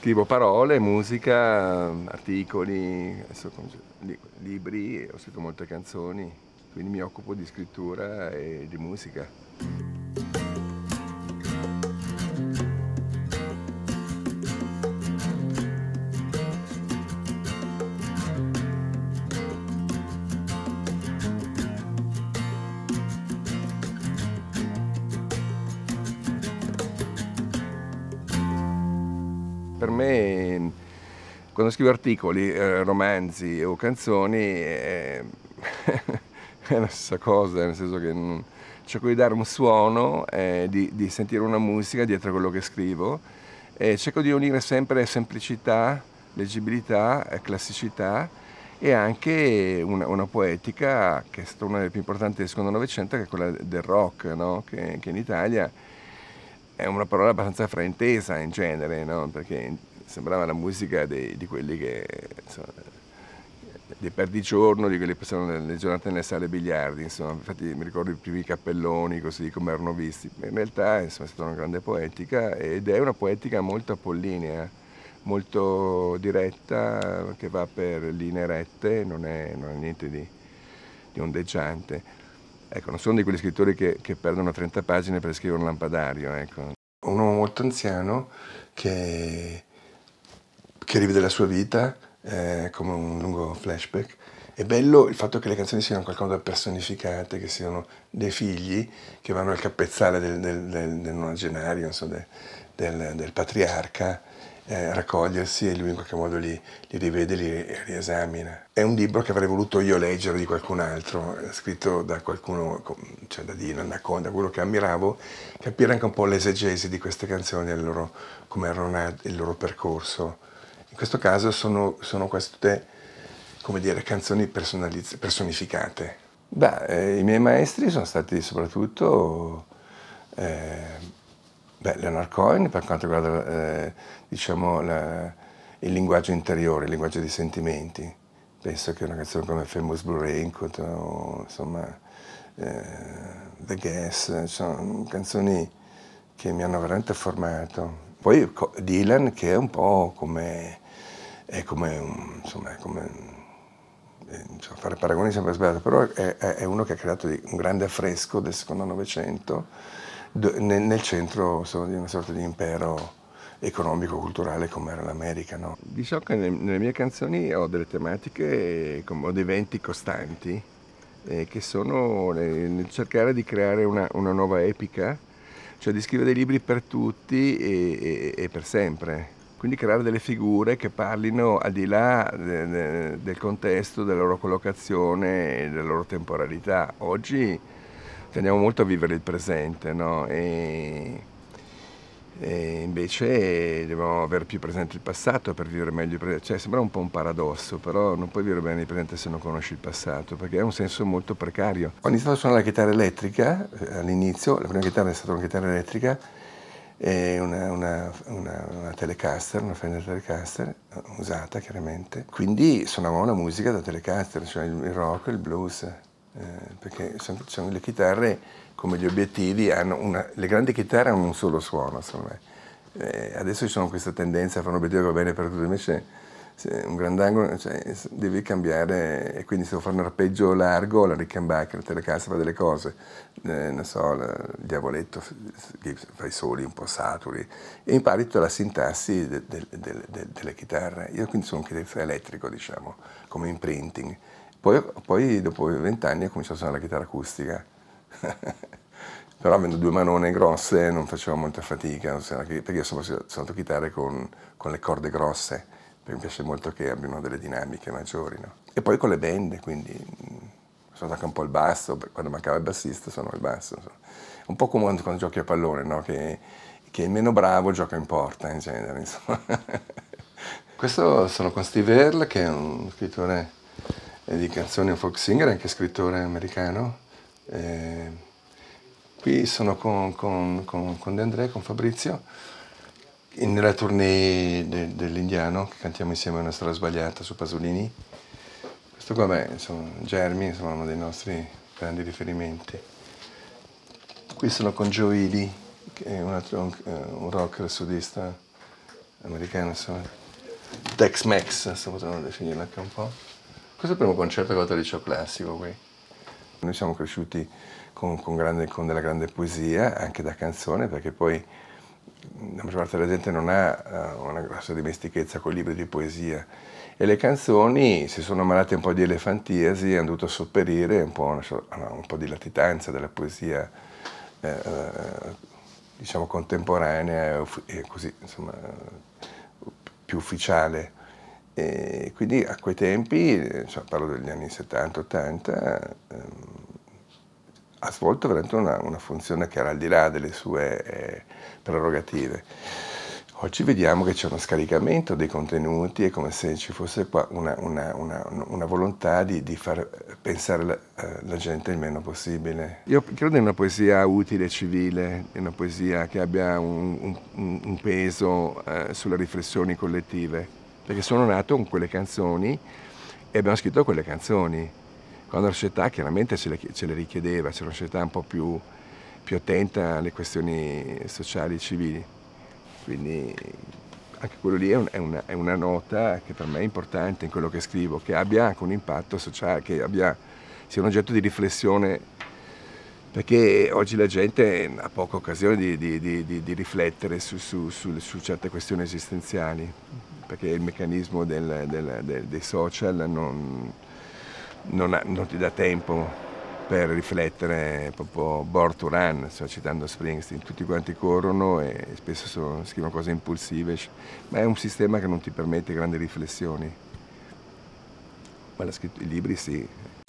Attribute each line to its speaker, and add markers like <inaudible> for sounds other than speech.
Speaker 1: scrivo parole, musica, articoli, libri, ho scritto molte canzoni, quindi mi occupo di scrittura e di musica. Per me, quando scrivo articoli, eh, romanzi o canzoni, eh, è la stessa cosa, nel senso che non, mm, cerco di dare un suono, eh, di, di, sentire una musica dietro quello che scrivo e cerco di unire sempre semplicità, leggibilità, eh, classicità e anche una, una, poetica che è stata una delle più importanti del secondo novecento, che è quella del rock, no? che, che in Italia è una parola abbastanza fraintesa in genere, no? perché sembrava la musica dei, di quelli che, insomma, dei perdigiorno, di quelli che passavano le giornate nelle sale biliardi, insomma, infatti mi ricordo i primi cappelloni così come erano visti, in realtà insomma, è stata una grande poetica ed è una poetica molto apollinea, molto diretta, che va per linee rette, non è, non è niente di, di ondeggiante. Ecco, non sono di quegli scrittori che, che perdono 30 pagine per scrivere un lampadario, ecco un uomo molto anziano che, che rivede la sua vita eh, come un lungo flashback. È bello il fatto che le canzoni siano qualcosa qualche personificate, che siano dei figli che vanno al capezzale del, del, del, del nonagenario, so, del, del, patriarca eh, raccogliersi e lui in qualche modo li, li rivede, li riesamina. È un libro che avrei voluto io leggere di qualcun altro, eh, scritto da qualcuno, cioè da Dino, Anaconda, quello che ammiravo, capire anche un po' l'esegesi di queste canzoni, il loro, come erano il loro percorso. In questo caso sono, sono quasi come dire, canzoni personificate. Beh, eh, i miei maestri sono stati soprattutto... Eh, Beh, Leonard Cohen per quanto riguarda eh, diciamo, la, il linguaggio interiore, il linguaggio dei sentimenti. Penso che una canzone come Famous Blue Raincoat o insomma, eh, The Guess, eh, sono canzoni che mi hanno veramente formato. Poi Dylan che è un po' come, è come, un, insomma, è come eh, insomma, fare paragoni è sempre sbagliato, però è, è uno che ha creato un grande affresco del secondo Novecento nel centro insomma, di una sorta di impero economico-culturale come era l'America. No? Diciamo che nelle mie canzoni ho delle tematiche, ho dei venti costanti, eh, che sono nel cercare di creare una, una, nuova epica, cioè di scrivere dei libri per tutti e, e, e per sempre. Quindi creare delle figure che parlino al di là de, de, del contesto, della loro collocazione e della loro temporalità. Oggi tendiamo molto a vivere il presente, no? E, e invece dobbiamo avere più presente il passato per vivere meglio il presente. Cioè, sembra un po' un paradosso, però non puoi vivere bene il presente se non conosci il passato, perché è un senso molto precario. Ho iniziato a suonare la chitarra elettrica eh, all'inizio, la prima chitarra è stata una chitarra elettrica, una, una, una, una, Telecaster, una Fender Telecaster, eh, usata chiaramente. Quindi suonavo una musica da Telecaster, cioè il rock, il blues. Eh, perché sono le chitarre come gli obiettivi, una, le grandi chitarre hanno un solo suono, secondo me. Eh, adesso ci sono questa tendenza a fare un obiettivo che va bene per tutti, invece un grandangolo cioè, devi cambiare e quindi se devo fare un arpeggio largo, la Rickenbacker, la Telecaster fa delle cose, eh, non so, la, il diavoletto fa i soli un po' saturi e impari tutta la sintassi de, de, de, delle chitarre. Io quindi sono un chitarrista elettrico, diciamo, come imprinting. Poi, poi dopo vent'anni ho cominciato a suonare la chitarra acustica. <laughs> Però avendo due manone grosse non facevo molta fatica, perché io sono suonato chitarre con, con, le corde grosse, perché mi piace molto che abbiano delle dinamiche maggiori. No? E poi con le band, quindi mm, sono anche un po' il basso, quando mancava il bassista sono il basso. Insomma. Un po' come quando, quando giochi a pallone, no? che, che, il meno bravo gioca in porta in genere. <laughs> Questo sono con Steve Earle, che è un scrittore di canzoni, un folk singer, anche scrittore americano. Eh, qui sono con, con, con, con De André, con Fabrizio, nella tournée de, dell'Indiano, che cantiamo insieme a una storia sbagliata su Pasolini. Questo qua, beh, insomma, Germi, insomma, uno dei nostri grandi riferimenti. Qui sono con Joe Ely, che è un, altro, un, eh, un rocker sudista americano, insomma, Tex-Mex, se potremmo definirlo anche un po'. Questo è il primo concerto che ho fatto al liceo classico qui. Noi siamo cresciuti con, con, grande, con, della grande poesia, anche da canzone, perché poi la maggior parte della gente non ha uh, una grossa dimestichezza con i libri di poesia e le canzoni si sono ammalate un po' di elefantiasi e hanno dovuto sopperire un po', una, un po di latitanza della poesia eh, eh diciamo contemporanea e così insomma più ufficiale. E quindi a quei tempi, cioè parlo degli anni 70-80, ehm, ha svolto veramente una, una, funzione che era al di là delle sue eh, prerogative. Oggi vediamo che c'è uno scaricamento dei contenuti, è come se ci fosse qua una, una, una, una volontà di, di, far pensare la, eh, la, gente il meno possibile. Io credo in una poesia utile, e civile, in una poesia che abbia un, un, un peso eh, sulle riflessioni collettive perché sono nato con quelle canzoni e abbiamo scritto quelle canzoni. Quando la società chiaramente ce le, ce le richiedeva, c'era una società un po' più, più attenta alle questioni sociali e civili. Quindi anche quello lì è, un, è, una, è, una, nota che per me è importante in quello che scrivo, che abbia anche un impatto sociale, che abbia, sia un oggetto di riflessione, perché oggi la gente ha poca occasione di, di, di, di riflettere su, su, su, su certe questioni esistenziali perché il meccanismo del, del, del, dei social non, non, ha, non, ti dà tempo per riflettere proprio born to run, sto citando Springsteen, tutti quanti corrono e spesso sono, scrivono cose impulsive, ma è un sistema che non ti permette grandi riflessioni. Ma la, i libri sì,